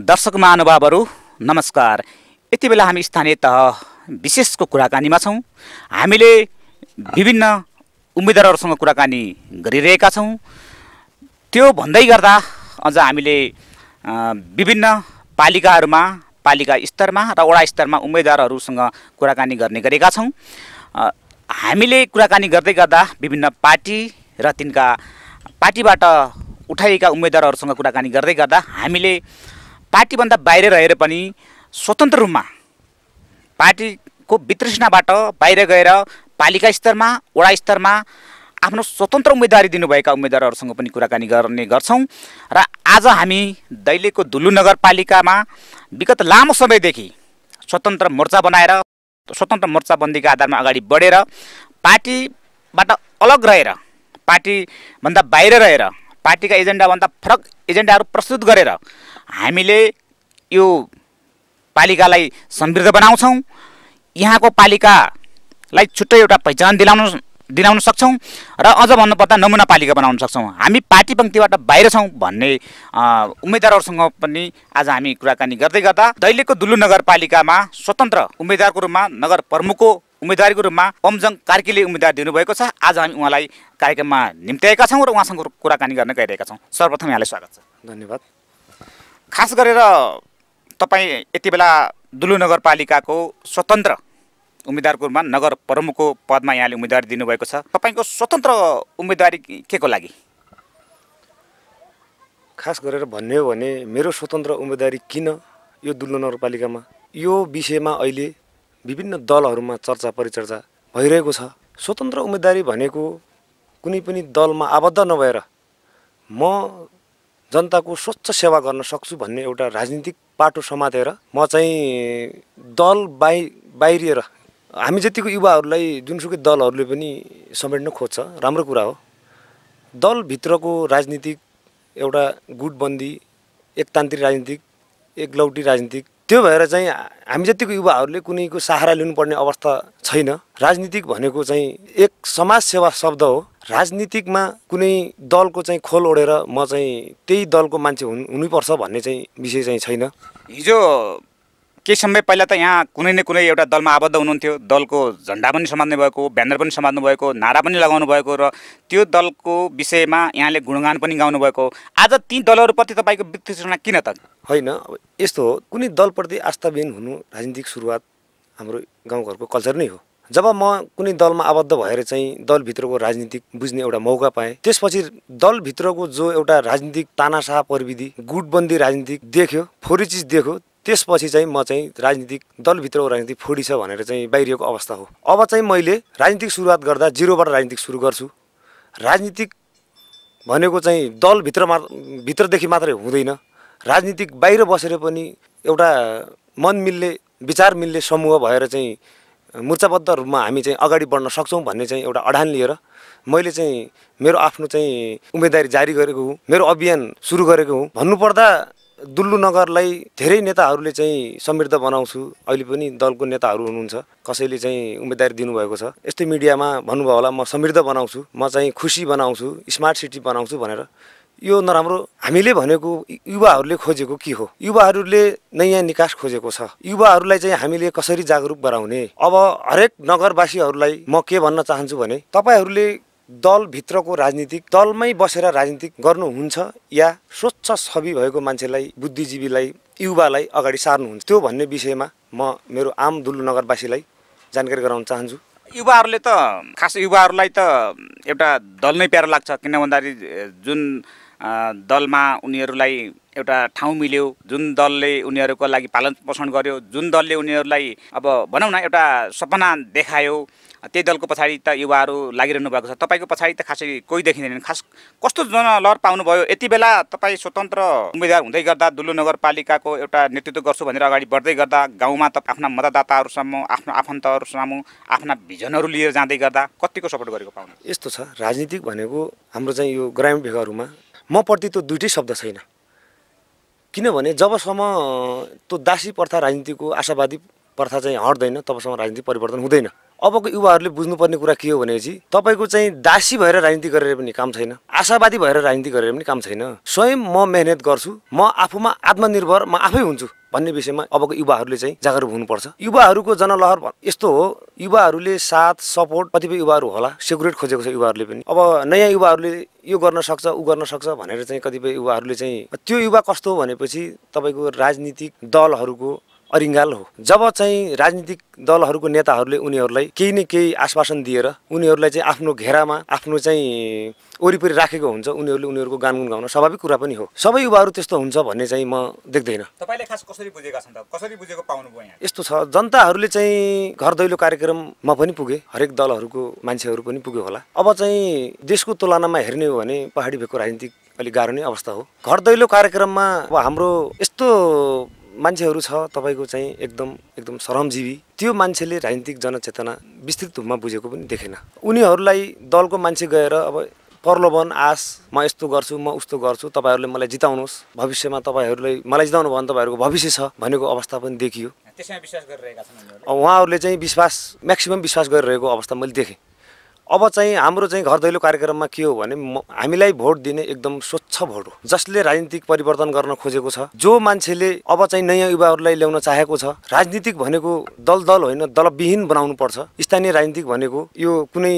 दर्शक महानुभावहरू नमस्कार यति बेला हामी स्थानीय तह विशेषको कुराकानीमा छौँ हामीले विभिन्न उम्मेदवारहरूसँग कुराकानी गरिरहेका छौँ त्यो भन्दै गर्दा अझ हामीले विभिन्न पालिकाहरूमा पालिका स्तरमा र वडा स्तरमा उम्मेदवारहरूसँग कुराकानी गर्ने गरेका छौँ हामीले कुराकानी गर्दै गर्दा विभिन्न पार्टी र तिनका पार्टीबाट उठाइएका उम्मेदवारहरूसँग कुराकानी गर्दै गर्दा हामीले पार्टीभन्दा बाहिर रहेर पनि स्वतन्त्र रूपमा पार्टीको वितृष्णाबाट बाहिर गएर पालिका स्तरमा वडा स्तरमा आफ्नो स्वतन्त्र उम्मेदवारी दिनुभएका उम्मेदवारहरूसँग पनि कुराकानी गर्ने गर्छौँ र आज हामी दैलेको दुल्लु नगरपालिकामा विगत लामो समयदेखि स्वतन्त्र मोर्चा बनाएर स्वतन्त्र मोर्चाबन्दीको आधारमा अगाडि बढेर पार्टीबाट अलग रहेर पार्टीभन्दा बाहिर रहेर पार्टीका एजेन्डाभन्दा फरक एजेन्डाहरू प्रस्तुत गरेर हामीले यो पालिकालाई समृद्ध बनाउँछौँ यहाँको पालिकालाई छुट्टै एउटा पहिचान दिलाउनु दिलाउन सक्छौँ र अझ भन्नुपर्दा नमुना पालिका बनाउन सक्छौँ हामी पार्टी पङ्क्तिबाट बाहिर छौँ भन्ने उम्मेदवारहरूसँग पनि आज हामी कुराकानी गर्दै गर्दा दैलेखको दुल्लु नगरपालिकामा स्वतन्त्र उम्मेदवारको रूपमा नगर प्रमुखको उम्मेदवारीको रूपमा ओमजङ कार्कीले उम्मेदवार दिनुभएको छ आज हामी उहाँलाई कार्यक्रममा निम्त्याएका छौँ र उहाँसँग कुराकानी गर्न गइरहेका छौँ सर्वप्रथम यहाँलाई स्वागत छ धन्यवाद खास गरेर तपाईँ यति बेला दुलु नगरपालिकाको स्वतन्त्र उम्मेदवारको रूपमा नगर प्रमुखको पदमा यहाँले उम्मेदवारी दिनुभएको छ तपाईँको स्वतन्त्र उम्मेदवारी के को लागि खास गरेर भन्ने हो भने मेरो स्वतन्त्र उम्मेदवारी किन यो दुल्लो नगरपालिकामा यो विषयमा अहिले विभिन्न दलहरूमा चर्चा परिचर्चा भइरहेको छ स्वतन्त्र उम्मेदवारी भनेको कुनै पनि दलमा आबद्ध नभएर म जनताको स्वच्छ सेवा गर्न सक्छु भन्ने एउटा राजनीतिक पाटो समातेर म चाहिँ दल बाहि बाहिरिएर हामी जतिको युवाहरूलाई जुनसुकै दलहरूले पनि समेट्न खोज्छ राम्रो कुरा हो दलभित्रको राजनीतिक एउटा गुटबन्दी एकतान्त्रिक राजनीतिक एकलौटी राजनीतिक त्यो भएर चाहिँ हामी जतिको युवाहरूले कुनैको सहारा लिनुपर्ने अवस्था छैन राजनीतिक भनेको चाहिँ एक समाज सेवा शब्द हो राजनीतिकमा कुनै दलको चाहिँ खोल ओढेर म चाहिँ त्यही दलको मान्छे हुनुपर्छ भन्ने चाहिँ विषय चाहिँ छैन हिजो केही समय पहिला त यहाँ कुनै न कुनै एउटा दलमा आबद्ध हुनुहुन्थ्यो दलको झन्डा पनि समात्नु भएको ब्यानर पनि समात्नु भएको नारा पनि लगाउनु भएको र त्यो दलको विषयमा यहाँले गुणगान पनि गाउनु भएको आज ती दलहरूप्रति तपाईँको वितृष्णा किन त होइन अब यस्तो हो कुनै दलप्रति आस्थाविहीन हुनु राजनीतिक सुरुवात हाम्रो गाउँघरको कल्चर नै हो जब म कुनै दलमा आबद्ध भएर चाहिँ दलभित्रको राजनीतिक बुझ्ने एउटा मौका पाएँ त्यसपछि दलभित्रको जो एउटा राजनीतिक तानासा प्रविधि गुटबन्दी राजनीतिक देख्यो फोरी चिज देख्यो त्यसपछि चाहिँ म चाहिँ राजनीतिक दलभित्रको राजनीति फोडी छ भनेर चाहिँ बाहिरिएको अवस्था हो अब चाहिँ मैले राजनीतिक सुरुवात गर्दा जिरोबाट राजनीतिक सुरु गर्छु राजनीतिक भनेको चाहिँ दलभित्र मा भित्रदेखि मात्रै हुँदैन राजनीतिक बाहिर बसेर पनि एउटा मन मिल्ने विचार मिल्ने समूह भएर चाहिँ मोर्चाबद्ध रूपमा हामी चाहिँ अगाडि बढ्न सक्छौँ भन्ने चाहिँ एउटा अडान लिएर मैले चाहिँ मेरो आफ्नो चाहिँ उम्मेदवारी जारी गरेको हुँ मेरो अभियान सुरु गरेको हुँ भन्नुपर्दा दुल्लु नगरलाई धेरै नेताहरूले चाहिँ समृद्ध बनाउँछु अहिले पनि दलको नेताहरू हुनुहुन्छ कसैले चाहिँ उम्मेदवारी दिनुभएको छ यस्तै मिडियामा भन्नुभयो होला म समृद्ध बनाउँछु म चाहिँ खुसी बनाउँछु स्मार्ट सिटी बनाउँछु भनेर यो नराम्रो हामीले भनेको युवाहरूले खोजेको के हो युवाहरूले नयाँ निकास खोजेको छ युवाहरूलाई चाहिँ हामीले कसरी जागरुक गराउने अब हरेक नगरवासीहरूलाई म के भन्न चाहन्छु भने तपाईँहरूले दलभित्रको राजनीतिक दलमै बसेर राजनीतिक गर्नुहुन्छ या स्वच्छ छवि भएको मान्छेलाई बुद्धिजीवीलाई युवालाई अगाडि सार्नुहुन्छ त्यो भन्ने विषयमा म मेरो आम दुल्लु नगरवासीलाई जानकारी गराउन चाहन्छु युवाहरूले त खास युवाहरूलाई त एउटा दल नै प्यारो लाग्छ किन भन्दाखेरि जुन दलमा उनीहरूलाई एउटा ठाउँ मिल्यो जुन दलले उनीहरूको लागि पालन पोषण गर्यो जुन दलले उनीहरूलाई अब भनौँ न एउटा सपना देखायो त्यही दलको पछाडि त युवाहरू लागिरहनु भएको छ तपाईँको पछाडि त खासै कोही देखिँदैन खास कस्तो जनलहर पाउनुभयो यति बेला तपाईँ स्वतन्त्र उम्मेद्वार हुँदै गर्दा दुल्लु नगरपालिकाको एउटा नेतृत्व गर्छु भनेर अगाडि बढ्दै गर्दा गाउँमा त आफ्ना मतदाताहरूसम्म आफ्नो आफन्तहरूसम्म आफ्ना भिजनहरू लिएर जाँदै गर्दा कतिको सपोर्ट गरेको पाउनु यस्तो छ राजनीतिक भनेको हाम्रो चाहिँ यो ग्रामीण भेगहरूमा म प्रति त्यो दुइटै शब्द छैन किनभने जबसम्म त्यो दासी प्रथा राजनीतिको आशावादी प्रथा चाहिँ हट्दैन तबसम्म राजनीति परिवर्तन हुँदैन अबको युवाहरूले बुझ्नुपर्ने कुरा के हो भनेपछि तपाईँको चाहिँ दासी भएर राजनीति गरेर पनि काम छैन आशावादी भएर राजनीति गरेर पनि काम छैन स्वयं म मेहनत गर्छु म आफूमा आत्मनिर्भर म आफै हुन्छु भन्ने विषयमा अबको युवाहरूले चाहिँ जागरुक हुनुपर्छ युवाहरूको जनलहर यस्तो हो युवाहरूले साथ सपोर्ट कतिपय युवाहरू होला सेक्युरेट खोजेको छ युवाहरूले पनि अब नयाँ युवाहरूले यो गर्न सक्छ ऊ गर्न सक्छ भनेर चाहिँ कतिपय युवाहरूले चाहिँ त्यो युवा कस्तो हो भनेपछि तपाईँको राजनीतिक दलहरूको अरिङ्गाल हो जब चाहिँ राजनीतिक दलहरूको नेताहरूले उनीहरूलाई केही न केही आश्वासन दिएर उनीहरूलाई चाहिँ आफ्नो घेरामा आफ्नो चाहिँ वरिपरि राखेको हुन्छ उनीहरूले उनीहरूको गानगुन गाउन स्वाभाविक कुरा पनि हो सबै युवाहरू त्यस्तो हुन्छ भन्ने चाहिँ म देख्दैन तपाईँले खास कसरी बुझेका छन् कसरी बुझेको पाउनुभयो यस्तो छ जनताहरूले चाहिँ घर दैलो कार्यक्रममा पनि पुगे हरेक दलहरूको मान्छेहरू पनि पुग्यो होला अब चाहिँ देशको तुलनामा हेर्ने हो भने पहाडी भएको राजनीतिक अलिक गाह्रो नै अवस्था हो घर दैलो कार्यक्रममा अब हाम्रो यस्तो मान्छेहरू छ तपाईँको चाहिँ एकदम एकदम श्रमजीवी त्यो मान्छेले राजनीतिक जनचेतना विस्तृत रूपमा बुझेको पनि देखेन उनीहरूलाई दलको मान्छे गएर अब प्रलोभन आश म यस्तो गर्छु म उस्तो गर्छु तपाईँहरूले मलाई जिताउनुहोस् भविष्यमा तपाईँहरूले मलाई जिताउनु भयो भने तपाईँहरूको भविष्य छ भनेको अवस्था पनि देखियो त्यसमा विश्वास गरिरहेका छन् उहाँहरूले चाहिँ विश्वास म्याक्सिमम् विश्वास गरिरहेको अवस्था मैले देखेँ अब चाहिँ हाम्रो चाहिँ घर दैलो कार्यक्रममा के हो भने हामीलाई भोट दिने एकदम स्वच्छ भोट हो जसले राजनीतिक परिवर्तन गर्न खोजेको छ जो मान्छेले अब चाहिँ नयाँ युवाहरूलाई ल्याउन चाहेको छ राजनीतिक भनेको दल दल होइन दलविहीन बनाउनु पर्छ स्थानीय राजनीतिक भनेको यो कुनै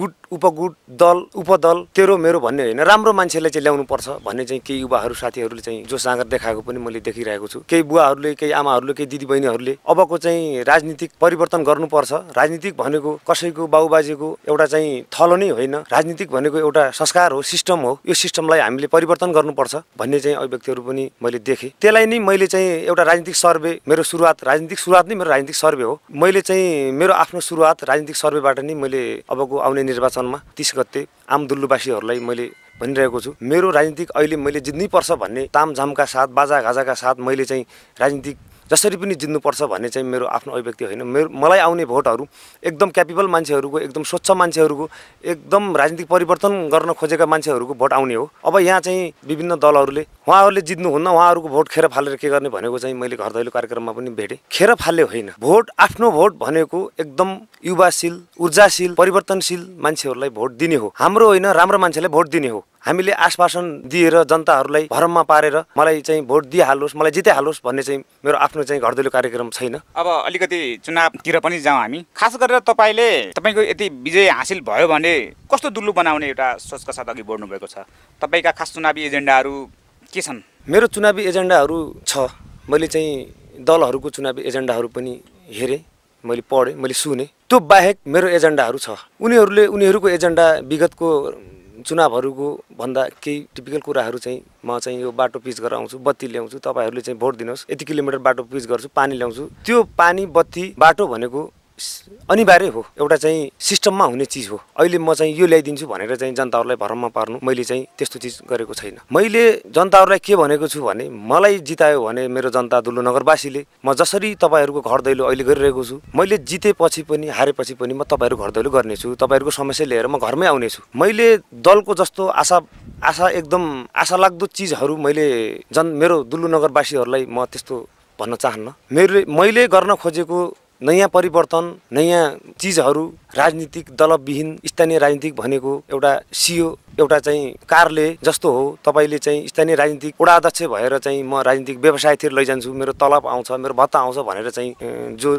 गुट उपगुट दल उपदल तेरो मेरो भन्ने होइन राम्रो मान्छेलाई चाहिँ ल्याउनु पर्छ भन्ने चाहिँ केही युवाहरू साथीहरूले चाहिँ जो साँगर देखाएको पनि मैले देखिरहेको छु केही बुवाहरूले केही आमाहरूले केही दिदीबहिनीहरूले अबको चाहिँ राजनीतिक परिवर्तन गर्नुपर्छ राजनीतिक भनेको कसैको बाबुबाजेको एउटा एउटा चाहिँ थलो नै होइन राजनीतिक भनेको एउटा संस्कार हो सिस्टम हो यो सिस्टमलाई हामीले परिवर्तन गर्नुपर्छ भन्ने चाहिँ अभिव्यक्तिहरू पनि मैले देखेँ त्यसलाई नै मैले चाहिँ एउटा राजनीतिक सर्वे मेरो सुरुवात राजनीतिक सुरुवात नै मेरो राजनीतिक सर्वे हो मैले चाहिँ मेरो आफ्नो सुरुवात राजनीतिक सर्वेबाट नै मैले अबको आउने निर्वाचनमा तिस गते आम दुल्लुवासीहरूलाई मैले भनिरहेको छु मेरो राजनीतिक अहिले मैले जित्नै पर्छ भन्ने तामझामका साथ बाजागाजाका साथ मैले चाहिँ राजनीतिक जसरी पनि जित्नुपर्छ भन्ने चाहिँ मेरो आफ्नो अभिव्यक्ति होइन मेरो मलाई आउने भोटहरू एकदम क्यापेबल मान्छेहरूको एकदम स्वच्छ मान्छेहरूको एकदम राजनीतिक परिवर्तन गर्न खोजेका मान्छेहरूको भोट आउने हो अब यहाँ चाहिँ विभिन्न दलहरूले उहाँहरूले जित्नुहुन्न उहाँहरूको भोट खेर फालेर के गर्ने भनेको चाहिँ मैले घर दैलो कार्यक्रममा पनि भेटेँ खेर फाल्ने होइन भोट आफ्नो भोट भनेको एकदम युवाशील ऊर्जाशील परिवर्तनशील मान्छेहरूलाई भोट दिने हो हाम्रो होइन राम्रो मान्छेलाई भोट दिने हो हामीले आश्वासन दिएर जनताहरूलाई भरममा पारेर मलाई चाहिँ भोट दिइहालोस् मलाई जितिहालोस् भन्ने चाहिँ मेरो आफ्नो चाहिँ घरदेलो कार्यक्रम छैन अब अलिकति चुनावतिर पनि जाउँ हामी खास गरेर तपाईँले तपाईँको यति विजय हासिल भयो भने कस्तो दुल्लो बनाउने एउटा सोचका साथ अघि बढ्नु भएको छ तपाईँका खास चुनावी एजेन्डाहरू के छन् मेरो चुनावी एजेन्डाहरू छ मैले चाहिँ दलहरूको चुनावी एजेन्डाहरू पनि हेरेँ मैले पढेँ मैले सुने त्यो बाहेक मेरो एजेन्डाहरू छ उनीहरूले उनीहरूको एजेन्डा विगतको चुनावहरूको भन्दा केही टिपिकल कुराहरू चाहिँ म चाहिँ यो बाटो पिच गरेर आउँछु बत्ती ल्याउँछु तपाईँहरूले चाहिँ भोट दिनुहोस् यति किलोमिटर बाटो पिच गर्छु पानी ल्याउँछु त्यो पानी बत्ती बाटो भनेको अनिवार्य हो एउटा चाहिँ सिस्टममा हुने चिज हो अहिले म चाहिँ यो ल्याइदिन्छु भनेर चाहिँ जनताहरूलाई भ्रममा पार्नु मैले चाहिँ त्यस्तो चिज गरेको छैन मैले जनताहरूलाई के भनेको छु भने मलाई जितायो भने मेरो जनता दुलो नगरवासीले म जसरी तपाईँहरूको घर दैलो अहिले गरिरहेको छु मैले जितेपछि पनि हारेपछि पनि म तपाईँहरूको घर दैलो गर्नेछु तपाईँहरूको समस्या लिएर म घरमै आउनेछु मैले दलको जस्तो आशा आशा एकदम आशा लाग्दो चिजहरू मैले जन मेरो दुल्लु नगरवासीहरूलाई म त्यस्तो भन्न चाहन्न मेरो मैले गर्न खोजेको नयाँ परिवर्तन नयाँ चिजहरू राजनीतिक दलविहीन स्थानीय राजनीतिक भनेको एउटा सियो एउटा चाहिँ कारले जस्तो हो तपाईँले चाहिँ स्थानीय राजनीतिक वडा भएर चाहिँ म राजनीतिक व्यवसायतिर लैजान्छु मेरो तलब आउँछ मेरो भत्ता आउँछ भनेर चाहिँ जो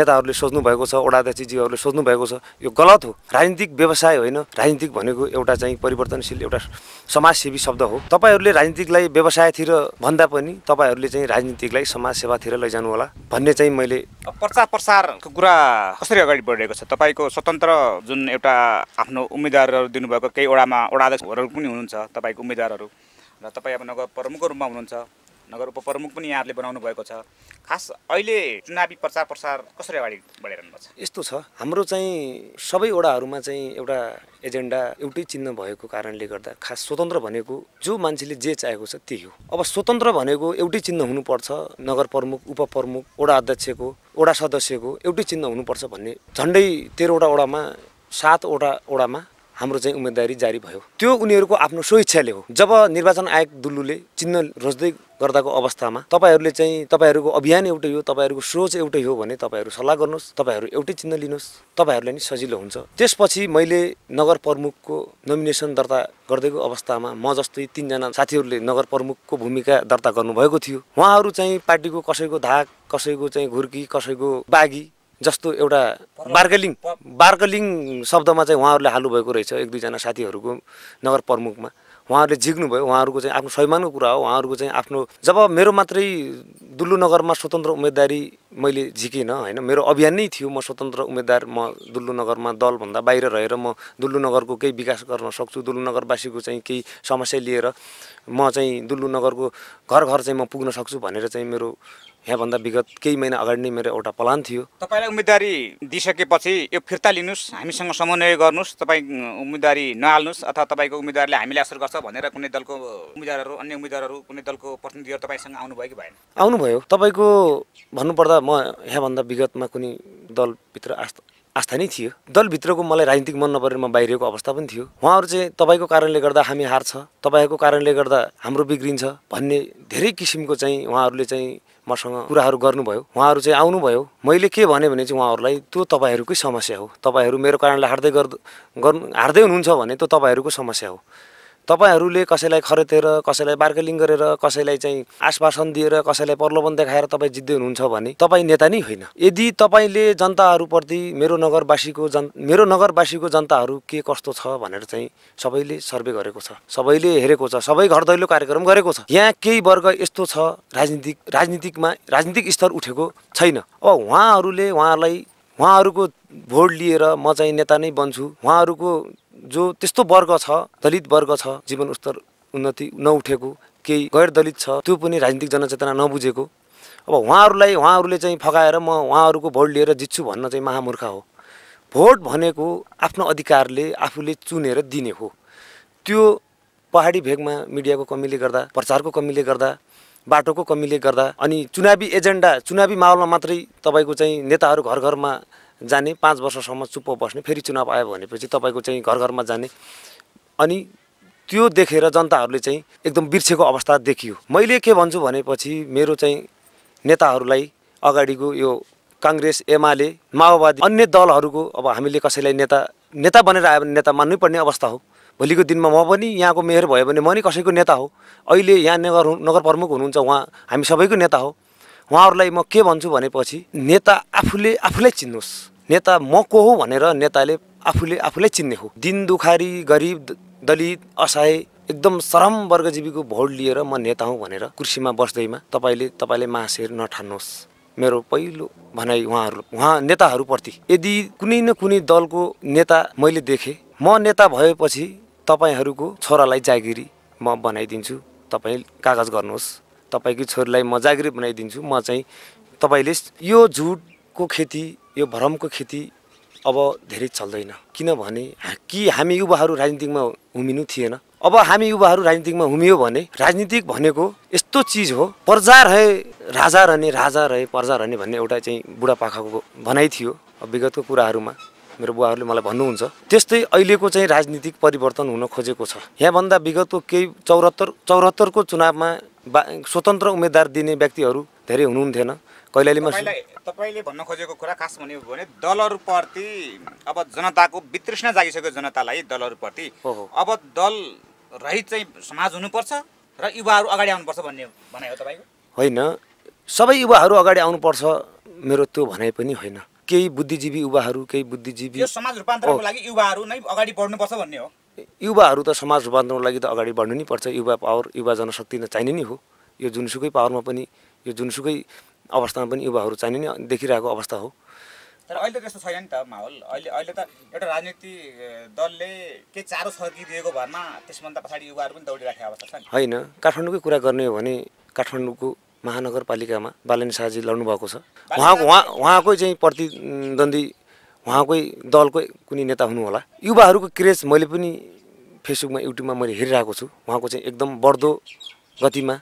नेताहरूले सोच्नु भएको छ ओडाध्यक्षजीहरूले सोच्नु भएको छ यो गलत हो राजनीतिक व्यवसाय होइन राजनीतिक भनेको एउटा चाहिँ परिवर्तनशील एउटा समाजसेवी शब्द हो तपाईँहरूले राजनीतिकलाई व्यवसायतिर भन्दा पनि तपाईँहरूले चाहिँ राजनीतिकलाई समाजसेवातिर लैजानु होला भन्ने चाहिँ मैले प्रचार प्रसारको कुरा कसरी अगाडि बढिरहेको छ तपाईँको स्वतन्त्र जुन एउटा आफ्नो उम्मेद्वारहरू दिनुभएको केही ओडामा ओडाध्यक्षहरू पनि हुनुहुन्छ तपाईँको उम्मेद्वारहरू र तपाईँ अब नगर प्रमुखको रूपमा हुनुहुन्छ नगर उपप्रमुख पनि यहाँहरूले बनाउनु भएको छ खास अहिले चुनावी प्रचार प्रसार कसरी अगाडि छ यस्तो छ हाम्रो चाहिँ सबैवटाहरूमा चाहिँ एउटा एजेन्डा एउटै चिन्ह भएको कारणले गर्दा खास स्वतन्त्र भनेको जो मान्छेले जे चाहेको छ त्यही हो अब स्वतन्त्र भनेको एउटै चिन्ह हुनुपर्छ नगर प्रमुख उपप्रमुख वडा अध्यक्षको वडा सदस्यको एउटै चिन्ह हुनुपर्छ भन्ने झन्डै तेह्रवटा वडामा सातवटा वडामा हाम्रो चाहिँ उम्मेदवारी जारी भयो त्यो उनीहरूको आफ्नो स्वेच्छाले हो जब निर्वाचन आयोग दुल्लुले चिन्ह रोज्दै गर्दाको अवस्थामा तपाईँहरूले चाहिँ तपाईँहरूको अभियान एउटै हो तपाईँहरूको सोच एउटै हो भने तपाईँहरू सल्लाह गर्नुहोस् तपाईँहरू एउटै चिन्ह लिनुहोस् तपाईँहरूलाई नि सजिलो हुन्छ त्यसपछि मैले नगर प्रमुखको नोमिनेसन दर्ता गर्दैको अवस्थामा म जस्तै तिनजना साथीहरूले नगर प्रमुखको भूमिका दर्ता गर्नुभएको थियो उहाँहरू चाहिँ पार्टीको कसैको धाक कसैको चाहिँ घुर्की कसैको बाघी जस्तो एउटा बार्गलिङ बार्गलिङ शब्दमा चाहिँ उहाँहरूले हाल्नुभएको रहेछ एक दुईजना साथीहरूको नगर प्रमुखमा उहाँहरूले झिक्नुभयो उहाँहरूको चाहिँ आफ्नो स्वाभिमानको कुरा हो उहाँहरूको चाहिँ आफ्नो जब मेरो मात्रै दुल्लु नगरमा स्वतन्त्र उम्मेदवारी मैले झिकिनँ होइन मेरो अभियान नै थियो म स्वतन्त्र उम्मेदवार म दुल्लु नगरमा दलभन्दा बाहिर रहेर म दुल्लु नगरको केही विकास गर्न सक्छु दुल्लु नगरवासीको चाहिँ केही समस्या लिएर म चाहिँ दुल्लु नगरको घर घर चाहिँ म पुग्न सक्छु भनेर चाहिँ मेरो यहाँभन्दा विगत केही महिना अगाडि नै मेरो एउटा प्लान थियो तपाईँलाई उम्मेदवारी दिइसकेपछि यो फिर्ता लिनुहोस् हामीसँग समन्वय गर्नुहोस् तपाईँ उम्मेदवारी नहाल्नुहोस् अथवा तपाईँको उम्मेदवारले हामीलाई असर गर्छ भनेर कुनै दलको उम्मेदवारहरू अन्य उम्मेदवारहरू कुनै दलको प्रतिनिधिहरू तपाईँसँग आउनुभयो कि भएन आउनुभयो तपाईँको भन्नुपर्दा म यहाँभन्दा विगतमा कुनै दलभित्र आस्था आस्था नै थियो दलभित्रको मलाई राजनीतिक मन नपरेर म बाहिरको अवस्था पनि थियो उहाँहरू चाहिँ तपाईँको कारणले गर्दा हामी हार्छ तपाईँको कारणले गर्दा हाम्रो बिग्रिन्छ भन्ने धेरै किसिमको चाहिँ उहाँहरूले चाहिँ मसँग कुराहरू गर्नुभयो उहाँहरू चाहिँ आउनुभयो मैले के भने चाहिँ उहाँहरूलाई त्यो तपाईँहरूकै समस्या हो तपाईँहरू मेरो कारणले हार्दै गर्नु हार्दै हुनुहुन्छ भने त्यो तपाईँहरूको समस्या हो तपाईँहरूले कसैलाई खरेतेर कसैलाई बार्गेलिङ गरेर कसैलाई चाहिँ आश्वासन दिएर कसैलाई प्रलोभन देखाएर तपाईँ जित्दै हुनुहुन्छ भने तपाईँ नेता नै होइन यदि तपाईँले जनताहरूप्रति मेरो नगरवासीको जन मेरो नगरवासीको जनताहरू के कस्तो छ भनेर चाहिँ सबैले सर्वे गरेको छ सबैले हेरेको छ सबै घर दैलो कार्यक्रम गरेको छ यहाँ केही वर्ग यस्तो छ राजनीतिक राजनीतिकमा राजनीतिक स्तर उठेको छैन अब उहाँहरूले उहाँलाई उहाँहरूको भोट लिएर म चाहिँ नेता नै बन्छु उहाँहरूको जो त्यस्तो वर्ग छ दलित वर्ग छ जीवन स्तर उन्नति नउठेको केही गैर दलित छ त्यो पनि राजनीतिक जनचेतना नबुझेको अब उहाँहरूलाई उहाँहरूले चाहिँ फगाएर म उहाँहरूको भोट लिएर जित्छु भन्न चाहिँ महामूर्खा हो भोट भनेको आफ्नो अधिकारले आफूले चुनेर दिने हो त्यो पहाडी भेगमा मिडियाको कमीले गर्दा प्रचारको कमीले गर्दा बाटोको कमीले गर्दा अनि चुनावी एजेन्डा चुनावी माहौलमा मात्रै तपाईँको चाहिँ नेताहरू घर घरमा जाने पाँच वर्षसम्म चुप्प बस्ने फेरि चुनाव आयो भनेपछि तपाईँको चाहिँ घर घरमा जाने अनि त्यो देखेर जनताहरूले चाहिँ एकदम बिर्सेको अवस्था देखियो मैले के भन्छु भनेपछि मेरो चाहिँ नेताहरूलाई अगाडिको यो काङ्ग्रेस एमाले माओवादी अन्य दलहरूको अब हामीले कसैलाई नेता नेता बनेर आयो भने नेता मान्नै पर्ने अवस्था हो भोलिको दिनमा म पनि यहाँको मेयर भयो भने म नि कसैको नेता हो अहिले यहाँ नगर नगर प्रमुख हुनुहुन्छ उहाँ हामी सबैको नेता हो उहाँहरूलाई म के भन्छु भनेपछि नेता आफूले आफूलाई चिन्नुहोस् नेता म को हो भनेर नेताले आफूले आफूलाई चिन्ने हो दिन दुखारी गरिब दलित असहाय एकदम श्रम वर्गजीवीको भोट लिएर म नेता हुँ भनेर कुर्सीमा बस्दैमा तपाईँले तपाईँले मासेर नठान्नुहोस् मेरो पहिलो भनाइ उहाँहरू उहाँ नेताहरूप्रति यदि कुनै न कुनै दलको नेता मैले देखेँ म नेता भएपछि तपाईँहरूको छोरालाई जागिरी म बनाइदिन्छु तपाईँ कागज गर्नुहोस् तपाईँकै छोरीलाई म जागिर बनाइदिन्छु म चाहिँ तपाईँले यो झुटको खेती यो भ्रमको खेती अब धेरै चल्दैन किनभने कि हामी युवाहरू राजनीतिमा हुमिनु थिएन अब हामी युवाहरू राजनीतिमा हुमियो भने राजनीतिक भनेको यस्तो चिज हो प्रजा रहे राजा रहने राजा रहे प्रजा रहने भन्ने एउटा चाहिँ बुढापाखाको भनाइ थियो विगतको कुराहरूमा मेरो बुवाहरूले मलाई भन्नुहुन्छ त्यस्तै अहिलेको चाहिँ राजनीतिक परिवर्तन हुन खोजेको छ यहाँभन्दा विगतको केही चौरात्तर चौरात्तरको चुनावमा स्वतन्त्र उम्मेद्वार दिने व्यक्तिहरू धेरै हुनुहुन्थेन कैलालीमा तपाईँले भन्न खोजेको कुरा खास भन्यो भने दलहरूप्रति अब जनताको वितृष्णा जागिसक्यो जनतालाई दलहरूप्रति अब दल रहित चाहिँ समाज हुनुपर्छ र युवाहरू अगाडि आउनुपर्छ भन्ने भनाइ हो तपाईँको होइन सबै युवाहरू अगाडि आउनुपर्छ मेरो त्यो भनाइ पनि होइन केही बुद्धिजीवी युवाहरू केही बुद्धिजीवी समाज रूपान्तरणको लागि युवाहरू नै अगाडि बढ्नुपर्छ भन्ने हो युवाहरू त समाज रूपान्तरणको लागि त अगाडि बढ्नु नै पर्छ युवा पावर युवा जनशक्ति त चाहिने नै हो यो जुनसुकै पावरमा पनि यो जुनसुकै अवस्थामा पनि युवाहरू चाहिने नै देखिरहेको अवस्था हो तर अहिले त त्यस्तो छैन नि त माहौल अहिले अहिले त एउटा राजनीति दलले केही चारो छर्किदिएको भरमा त्यसभन्दा पछाडि युवाहरू पनि दौडिराखेको अवस्था छ होइन काठमाडौँकै कुरा गर्ने हो भने काठमाडौँको महानगरपालिकामा बालन शाहजी लड्नु भएको छ उहाँको उहाँ उहाँकै चाहिँ प्रतिद्वन्दी उहाँकै दलकै कुनै नेता हुनु होला युवाहरूको क्रेज मैले पनि फेसबुकमा युट्युबमा मैले हेरिरहेको छु उहाँको चाहिँ एकदम बढ्दो गतिमा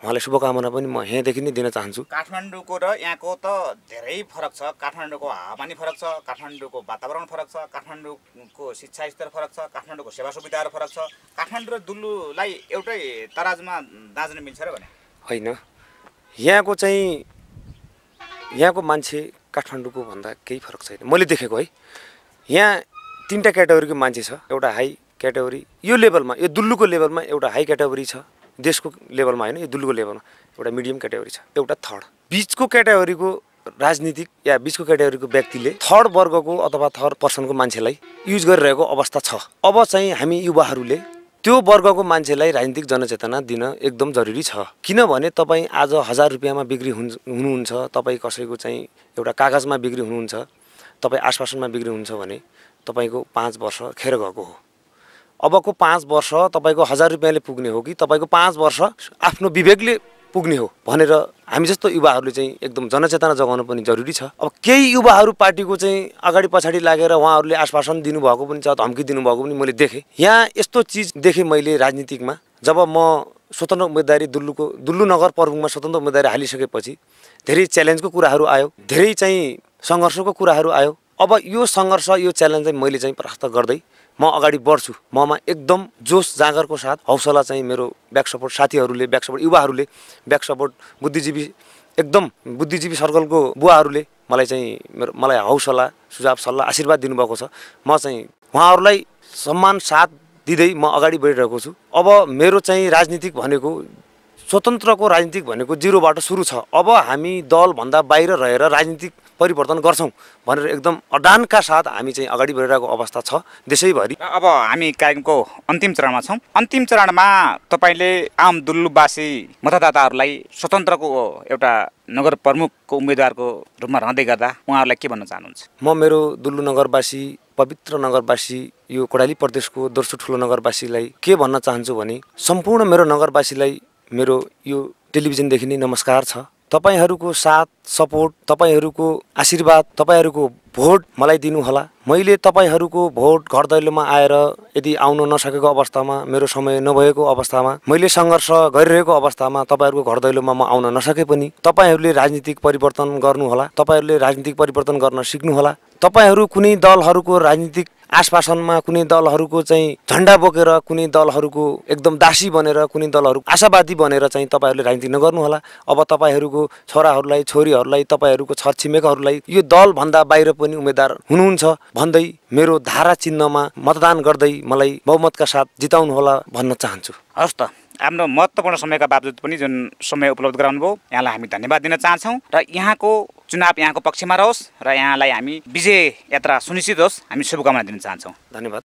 उहाँलाई शुभकामना पनि म यहाँदेखि नै दिन चाहन्छु काठमाडौँको र यहाँको त धेरै फरक छ काठमाडौँको हावापानी फरक छ काठमाडौँको वातावरण फरक छ काठमाडौँको शिक्षा स्तर फरक छ काठमाडौँको सेवा सुविधाहरू फरक छ काठमाडौँ र दुल्लुलाई एउटै तराजमा दाँच्न मिल्छ र भने होइन यहाँको चाहिँ यहाँको मान्छे काठमाडौँको भन्दा केही फरक छैन मैले देखेको है यहाँ तिनवटा क्याटेगोरीको मान्छे छ एउटा हाई क्याटेगोरी यो लेभलमा यो दुल्लुको लेभलमा एउटा हाई क्याटेगोरी छ देशको लेभलमा होइन यो दुल्लुको लेभलमा एउटा मिडियम क्याटेगोरी छ एउटा थर्ड बिचको क्याटेगोरीको राजनीतिक या बिचको क्याटेगोरीको व्यक्तिले थर्ड वर्गको अथवा थर्ड पर्सनको मान्छेलाई युज गरिरहेको अवस्था छ अब चाहिँ हामी युवाहरूले त्यो वर्गको मान्छेलाई राजनीतिक जनचेतना दिन एकदम जरुरी छ किनभने तपाईँ आज हजार रुपियाँमा बिक्री हुनुहुन्छ तपाईँ कसैको चाहिँ एउटा कागजमा बिक्री हुनुहुन्छ तपाईँ आश्वासनमा बिक्री हुन्छ भने तपाईँको पाँच वर्ष खेर गएको हो अबको पाँच वर्ष तपाईँको हजार रुपियाँले पुग्ने हो कि तपाईँको पाँच वर्ष आफ्नो विवेकले पुग्ने हो भनेर हामी जस्तो युवाहरूले चाहिँ एकदम जनचेतना जगाउनु पनि जरुरी छ अब केही युवाहरू पार्टीको चाहिँ अगाडि पछाडि लागेर उहाँहरूले आश्वासन दिनुभएको पनि छ धम्की दिनुभएको पनि मैले देखेँ यहाँ यस्तो चिज देखेँ मैले राजनीतिकमा जब म स्वतन्त्र उम्मेदवारी दुल्लुको दुल्लु नगर प्रमुखमा स्वतन्त्र उम्मेदवारी हालिसकेपछि धेरै च्यालेन्जको कुराहरू आयो धेरै चाहिँ सङ्घर्षको कुराहरू आयो अब यो सङ्घर्ष यो च्यालेन्ज चाहिँ मैले चाहिँ प्रस्त गर्दै म अगाडि बढ्छु ममा एकदम जोस जाँगरको साथ हौसला चाहिँ मेरो ब्याक सपोर्ट साथीहरूले ब्याक सपोर्ट युवाहरूले ब्याक सपोर्ट बुद्धिजीवी एकदम बुद्धिजीवी सर्कलको बुवाहरूले मलाई चाहिँ मेरो मलाई हौसला सुझाव सल्लाह आशीर्वाद दिनुभएको छ म चाहिँ उहाँहरूलाई सम्मान साथ दिँदै म अगाडि बढिरहेको छु अब मेरो चाहिँ राजनीतिक भनेको स्वतन्त्रको राजनीतिक भनेको जिरोबाट सुरु छ अब हामी दलभन्दा बाहिर रहेर राजनीतिक परिवर्तन गर्छौँ भनेर एकदम अडानका साथ हामी चाहिँ अगाडि बढिरहेको अवस्था छ देशैभरि अब हामी कार्यक्रमको अन्तिम चरणमा छौँ अन्तिम चरणमा तपाईँले आम दुल्लुवासी मतदाताहरूलाई स्वतन्त्रको एउटा नगर प्रमुखको उम्मेदवारको रूपमा रहँदै गर्दा उहाँहरूलाई के भन्न चाहनुहुन्छ म मेरो दुल्लु नगरवासी पवित्र नगरवासी यो कोडाली प्रदेशको दोस्रो ठुलो नगरवासीलाई के भन्न चाहन्छु भने सम्पूर्ण मेरो नगरवासीलाई मेरो यो टेलिभिजनदेखि नै नमस्कार छ तपाईँहरूको साथ सपोर्ट तपाईँहरूको आशीर्वाद तपाईँहरूको भोट मलाई दिनुहोला मैले तपाईँहरूको भोट घर दैलोमा आएर यदि आउन नसकेको अवस्थामा मेरो समय नभएको अवस्थामा मैले सङ्घर्ष गरिरहेको अवस्थामा तपाईँहरूको घर दैलोमा म आउन नसके पनि तपाईँहरूले राजनीतिक परिवर्तन गर्नुहोला तपाईँहरूले राजनीतिक परिवर्तन गर्न सिक्नुहोला तपाईँहरू कुनै दलहरूको राजनीतिक आश्वासनमा कुनै दलहरूको चाहिँ झन्डा बोकेर कुनै दलहरूको एकदम दासी बनेर कुनै दलहरू आशावादी बनेर चाहिँ तपाईँहरूले राजनीति नगर्नुहोला अब तपाईँहरूको छोराहरूलाई छोरीहरूलाई तपाईँहरूको छरछिमेकहरूलाई यो दलभन्दा बाहिर पनि उम्मेद्वार हुनुहुन्छ भन्दै मेरो धारा चिन्हमा मतदान गर्दै मलाई बहुमतका साथ जिताउनुहोला भन्न चाहन्छु हस् त आफ्नो महत्त्वपूर्ण समयका बावजुद पनि जुन समय उपलब्ध गराउनुभयो यहाँलाई हामी धन्यवाद दिन चाहन्छौँ र यहाँको चुनाव यहाँको पक्षमा रहोस् र यहाँलाई हामी विजय यात्रा सुनिश्चित होस् हामी शुभकामना दिन चाहन्छौँ धन्यवाद